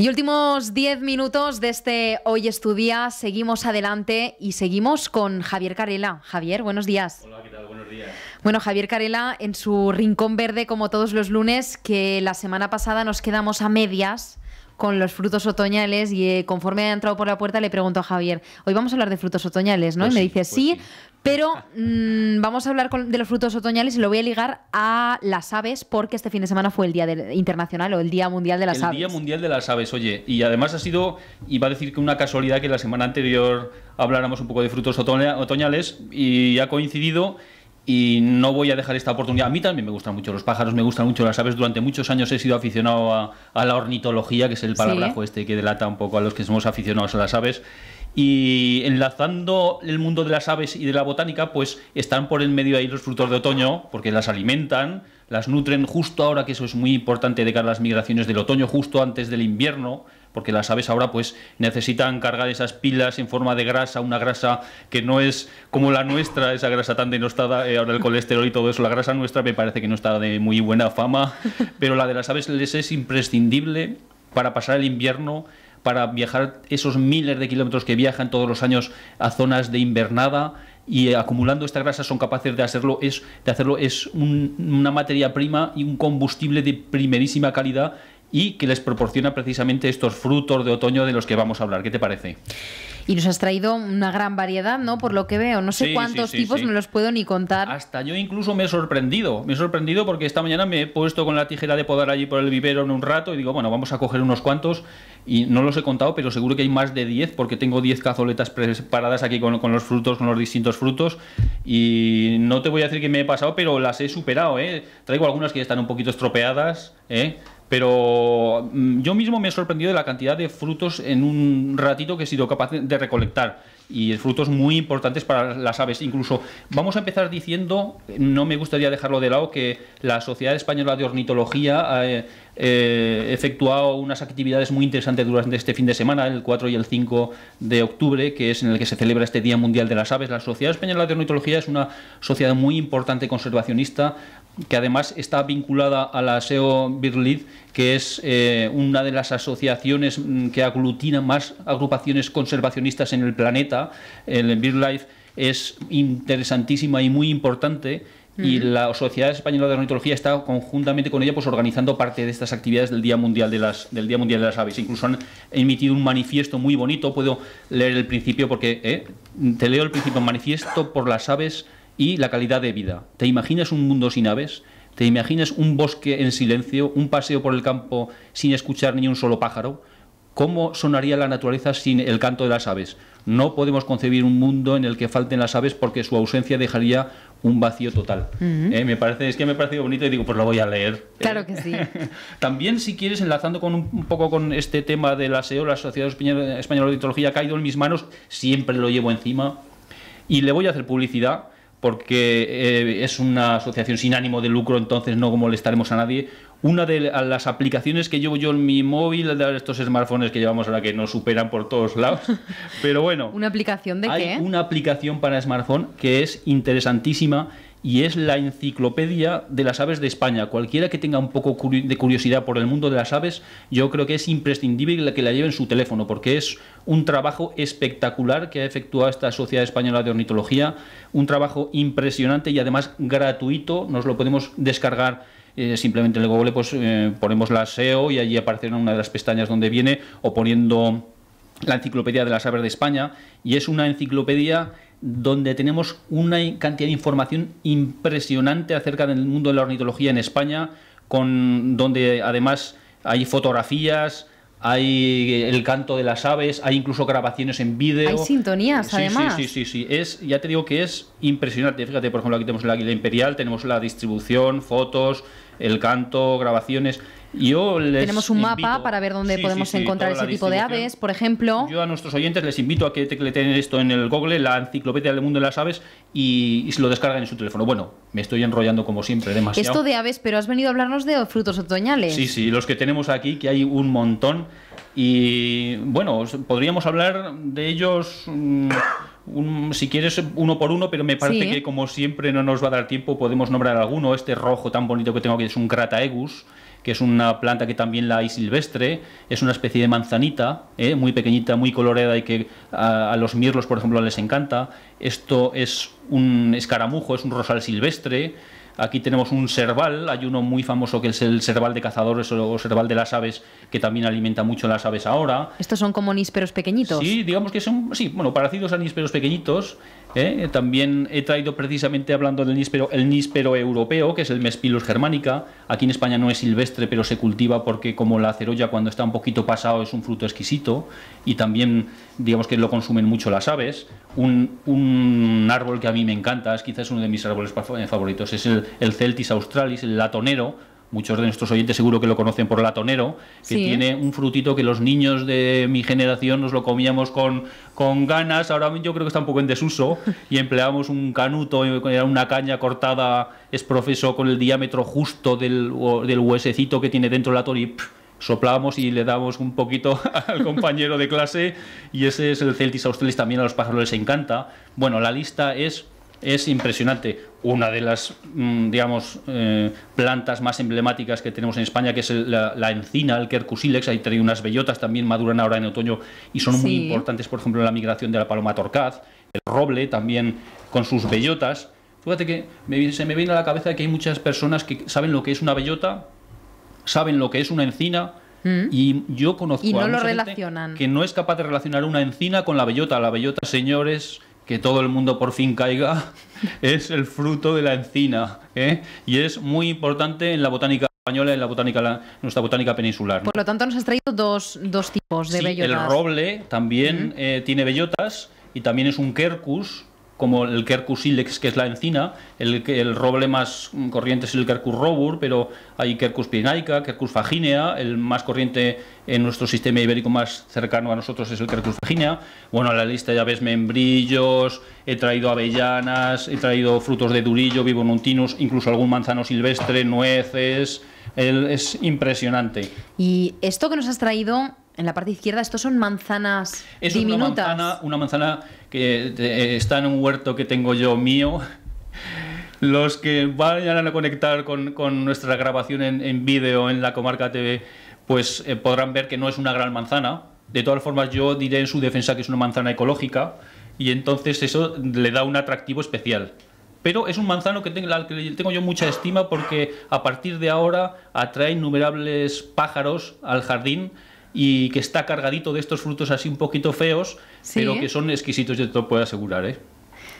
Y últimos 10 minutos de este Hoy día seguimos adelante y seguimos con Javier Carela. Javier, buenos días. Hola, ¿qué tal? Buenos días. Bueno, Javier Carela, en su Rincón Verde, como todos los lunes, que la semana pasada nos quedamos a medias con los frutos otoñales y eh, conforme ha entrado por la puerta le pregunto a Javier, hoy vamos a hablar de frutos otoñales, ¿no? y pues me dice, pues sí, pero mm, vamos a hablar de los frutos otoñales y lo voy a ligar a las aves porque este fin de semana fue el Día Internacional o el Día Mundial de las Aves. El Día Mundial de las Aves, oye, y además ha sido, iba a decir que una casualidad que la semana anterior habláramos un poco de frutos otoñales y ha coincidido y no voy a dejar esta oportunidad. A mí también me gustan mucho los pájaros, me gustan mucho las aves. Durante muchos años he sido aficionado a, la ornitología, que es el palabrajo este que delata un poco a los que somos aficionados a las aves. Y enlazando el mundo de las aves y de la botánica, pues están por el medio ahí los frutos de otoño, porque las alimentan, las nutren justo ahora, que eso es muy importante de cara a las migraciones del otoño, justo antes del invierno porque las aves ahora pues necesitan cargar esas pilas en forma de grasa, una grasa que no es como la nuestra, esa grasa tan denostada, eh, ahora el colesterol y todo eso, la grasa nuestra me parece que no está de muy buena fama, pero la de las aves les es imprescindible para pasar el invierno para viajar esos miles de kilómetros que viajan todos los años a zonas de invernada y acumulando esta grasa son capaces de hacerlo es de hacerlo es una materia prima y un combustible de primerísima calidad y que les proporciona precisamente estos frutos de otoño de los que vamos a hablar. ¿Qué te parece? Y nos has traído una gran variedad, ¿no? Por lo que veo, no sé cuántos tipos, no los puedo ni contar. Hasta yo incluso me he sorprendido, me he sorprendido porque esta mañana me he puesto con la tijera de podar allí por el vivero en un rato y digo, bueno, vamos a coger unos cuantos y no los he contado, pero seguro que hay más de 10 porque tengo 10 cazoletas preparadas aquí con, los frutos, con los distintos frutos y no te voy a decir que me he pasado, pero las he superado, ¿eh? Traigo algunas que están un poquito estropeadas, ¿eh? Pero mm, yo mismo me he sorprendido de la cantidad de frutos en un ratito que he sido capaz de recolectar. Y frutos muy importantes para las aves. Incluso vamos a empezar diciendo, no me gustaría dejarlo de lado, que la Sociedad Española de Ornitología ha eh, eh, efectuado unas actividades muy interesantes durante este fin de semana, el 4 y el 5 de octubre, que es en el que se celebra este Día Mundial de las Aves. La Sociedad Española de Ornitología es una sociedad muy importante conservacionista que además está vinculada a la SEO BirdLife que es eh, una de las asociaciones mm, que aglutina más agrupaciones conservacionistas en el planeta. El BirdLife es interesantísima y muy importante y la Sociedad Española de Ornitología está conjuntamente con ella pues organizando parte de estas actividades del Día Mundial de las del Día Mundial de las Aves. Incluso han emitido un manifiesto muy bonito, puedo leer el principio porque eh, te leo el principio, manifiesto por las aves y la calidad de vida. ¿Te imaginas un mundo sin aves? ¿Te imaginas un bosque en silencio, un paseo por el campo sin escuchar ni un solo pájaro? ¿Cómo sonaría la naturaleza sin el canto de las aves? No podemos concebir un mundo en el que falten las aves porque su ausencia dejaría un vacío total. Eh, me parece, es que me ha parecido bonito y digo, pues lo voy a leer. Claro que sí. También, si quieres, enlazando con un, poco con este tema del aseo, la Sociedad Española de Ornitología ha caído en mis manos, siempre lo llevo encima. Y le voy a hacer publicidad porque eh, es una asociación sin ánimo de lucro, entonces no molestaremos a nadie. Una de las aplicaciones que llevo yo en mi móvil, de estos smartphones que llevamos ahora que nos superan por todos lados, pero bueno. ¿Una aplicación de hay Una aplicación para smartphone que es interesantísima y es la enciclopedia de las aves de España. Cualquiera que tenga un poco de curiosidad por el mundo de las aves, yo creo que es imprescindible que la lleve en su teléfono, porque es un trabajo espectacular que ha efectuado esta Sociedad Española de Ornitología, un trabajo impresionante y además gratuito, nos lo podemos descargar eh, simplemente en el Google pues, eh, ponemos la SEO y allí aparecerá una de las pestañas donde viene o poniendo la enciclopedia de las aves de España y es una enciclopedia donde tenemos una cantidad de información impresionante acerca del mundo de la ornitología en España, con, donde además hay fotografías, hay eh, el canto de las aves, hay incluso grabaciones en vídeo. Hay sintonías, además. Sí, sí, sí, sí. Es, ya te digo que es impresionante. Fíjate, por ejemplo, aquí tenemos el águila imperial, tenemos la distribución, fotos, el canto, grabaciones. Yo les Tenemos un mapa para ver dónde podemos encontrar ese tipo de aves, por ejemplo. Yo a nuestros oyentes les invito a que le tengan esto en el Google, la enciclopedia del mundo de las aves, y, se lo descarguen en su teléfono. Bueno, me estoy enrollando como siempre, demasiado. Esto de aves, pero has venido a hablarnos de frutos otoñales. Sí, sí, los que tenemos aquí, que hay un montón. Y bueno, podríamos hablar de ellos. Mm, si quieres uno por uno, pero me parece que como siempre no nos va a dar tiempo, podemos nombrar alguno. Este rojo tan bonito que tengo que es un Crataegus, que es una planta que también la hay silvestre, es una especie de manzanita, ¿eh? muy pequeñita, muy coloreada y que a, los mirlos, por ejemplo, les encanta. Esto es un escaramujo, es un rosal silvestre. Aquí tenemos un serval, hay uno muy famoso que es el serval de cazadores o serval de las aves, que también alimenta mucho las aves ahora. Estos son como nísperos pequeñitos. Sí, digamos que son, sí, bueno, parecidos a nísperos pequeñitos. ¿eh? También he traído precisamente hablando del níspero, el níspero europeo, que es el Mespilus germanica. Aquí en España no es silvestre, pero se cultiva porque como la cerolla cuando está un poquito pasado es un fruto exquisito y también digamos que lo consumen mucho las aves. Un, árbol que a mí me encanta, es quizás uno de mis árboles favoritos, es el Celtis australis, el latonero, muchos de nuestros oyentes seguro que lo conocen por el atonero, que tiene un frutito que los niños de mi generación nos lo comíamos con, con ganas, ahora yo creo que está un poco en desuso, y empleamos un canuto, era eh, una caña cortada, es profeso, con el diámetro justo del, del huesecito que tiene dentro el ator y... soplamos y le damos un poquito al compañero de clase y ese es el Celtis australis, también a los pájaros les encanta. Bueno, la lista es es impresionante. Una de las, mm, digamos, eh, plantas más emblemáticas que tenemos en España, que es la, encina, el Quercusilex, ahí trae unas bellotas también maduran ahora en otoño y son muy importantes, por ejemplo, en la migración de la paloma torcaz, el roble también con sus bellotas. Fíjate que se me viene a la cabeza que hay muchas personas que saben lo que es una bellota, saben lo que es una encina, mm. y yo conozco a lo que no es capaz de relacionar una encina con la bellota. La bellota, señores, que todo el mundo por fin caiga es el fruto de la encina ¿eh? y es muy importante en la botánica española, en la botánica nuestra botánica peninsular. Por lo tanto, nos has traído dos, tipos de bellotas. El roble también eh, tiene bellotas y también es un quercus, como el Quercus ilex, que es la encina, el, el roble más corriente es el Quercus robur, pero hay Quercus pirenaica, Quercus faginea, el más corriente en nuestro sistema ibérico más cercano a nosotros es el Quercus faginea. Bueno, a la lista ya ves membrillos, he traído avellanas, he traído frutos de durillo, nuntinus, incluso algún manzano silvestre, nueces, es impresionante. Y esto que nos has traído en la parte izquierda, estos son manzanas es diminutas. Una manzana, una manzana que eh, está en un huerto que tengo yo mío. Los que vayan a conectar con, nuestra grabación en, vídeo en la Comarca TV, pues eh, podrán ver que no es una gran manzana. De todas formas, yo diré en su defensa que es una manzana ecológica y entonces eso le da un atractivo especial pero es un manzano que que tengo, yo mucha estima porque a partir de ahora atrae innumerables pájaros al jardín y que está cargadito de estos frutos así un poquito feos, pero que son exquisitos, yo te lo puedo asegurar. ¿eh?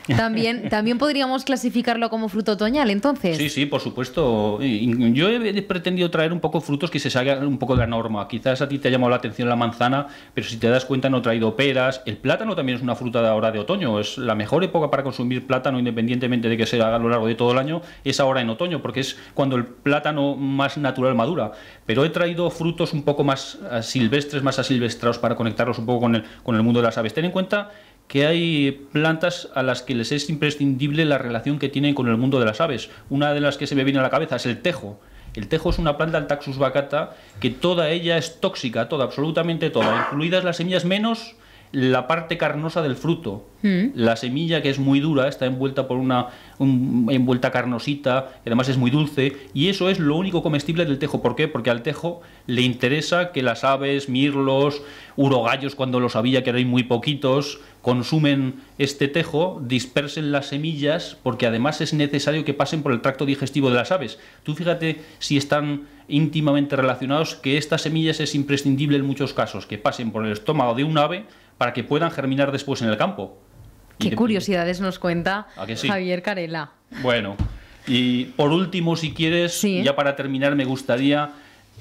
También, podríamos clasificarlo como fruto otoñal, entonces. Sí, sí, por supuesto. Yo he pretendido traer un poco frutos que se salgan un poco de la norma. Quizás a ti te ha llamado la atención la manzana, pero si te das cuenta no he traído peras. El plátano también es una fruta de ahora de otoño. Es la mejor época para consumir plátano, independientemente de que se haga a lo largo de todo el año, es ahora en otoño, porque es cuando el plátano más natural madura. Pero he traído frutos un poco más eh, silvestres, más asilvestrados, para conectarlos un poco con el, con el mundo de las aves. Ten en cuenta que hay plantas a las que les es imprescindible la relación que tienen con el mundo de las aves. Una de las que se me viene a la cabeza es el tejo. El tejo es una planta, el Taxus baccata, que toda ella es tóxica, toda, absolutamente toda, incluidas las semillas menos la parte carnosa del fruto. Mm. La semilla, que es muy dura, está envuelta por una envuelta carnosita, que además es muy dulce, y eso es lo único comestible del tejo. ¿Por qué? Porque al tejo le interesa que las aves, mirlos, urogallos, cuando los había, que eran muy poquitos, consumen este tejo, dispersen las semillas, porque además es necesario que pasen por el tracto digestivo de las aves. Tú fíjate si están íntimamente relacionados, que estas semillas es imprescindible en muchos casos, que pasen por el estómago de un ave, para que puedan germinar después en el campo. Qué curiosidades nos cuenta Javier Carela. Bueno, y por último, si quieres, ya para terminar, me gustaría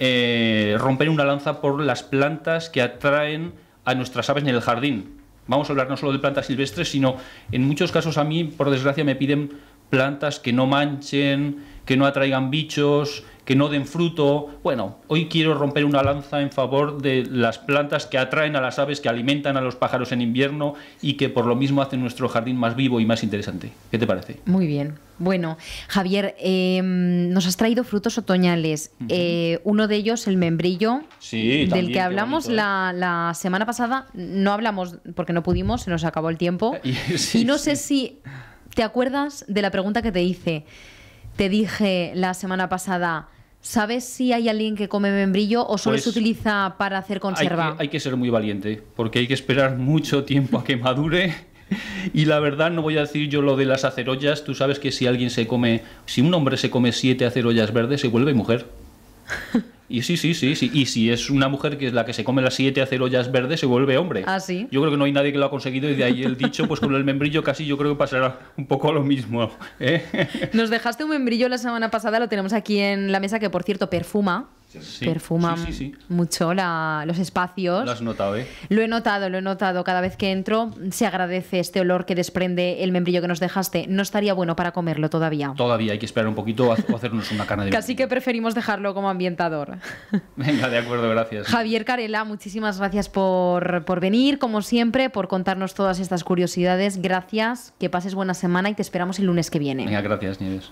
eh, romper una lanza por las plantas que atraen a nuestras aves en el jardín. Vamos a hablar no solo de plantas silvestres, sino en muchos casos a mí, por desgracia, me piden plantas que no manchen, que no atraigan bichos, que no den fruto. Bueno, hoy quiero romper una lanza en favor de las plantas que atraen a las aves, que alimentan a los pájaros en invierno y que por lo mismo hacen nuestro jardín más vivo y más interesante. ¿Qué te parece? Muy bien. Bueno, Javier, em, nos has traído frutos otoñales. Eh, uno de ellos, el membrillo, del que hablamos ¿eh? la, semana pasada. No hablamos porque no pudimos, se nos acabó el tiempo. y no sé si te acuerdas de la pregunta que te hice. Te dije la semana pasada, ¿Sabes si hay alguien que come membrillo o solo se pues utiliza para hacer conserva? Hay que, ser muy valiente, porque hay que esperar mucho tiempo a que madure. Y la verdad, no voy a decir yo lo de las acerollas. Tú sabes que si alguien se come, si un hombre se come siete acerollas verdes, se vuelve mujer. Y sí, sí, sí, sí. Y si es una mujer que es la que se come las siete acerollas verdes, se vuelve hombre. Ah, Yo creo que no hay nadie que lo ha conseguido y de ahí el dicho, pues con el membrillo casi yo creo que pasará un poco a lo mismo. ¿eh? Nos dejaste un membrillo la semana pasada, lo tenemos aquí en la mesa, que por cierto perfuma. Sí, perfuman mucho los espacios. Lo has notado, ¿eh? Lo he notado, lo he notado. Cada vez que entro se agradece este olor que desprende el membrillo que nos dejaste. No estaría bueno para comerlo todavía. Todavía, hay que esperar un poquito o hacernos una carne de Casi que preferimos dejarlo como ambientador. Venga, de acuerdo, gracias. Javier Carela, muchísimas gracias por, por venir, como siempre, por contarnos todas estas curiosidades. Gracias, que pases buena semana y te esperamos el lunes que viene. Venga, gracias, Nieves.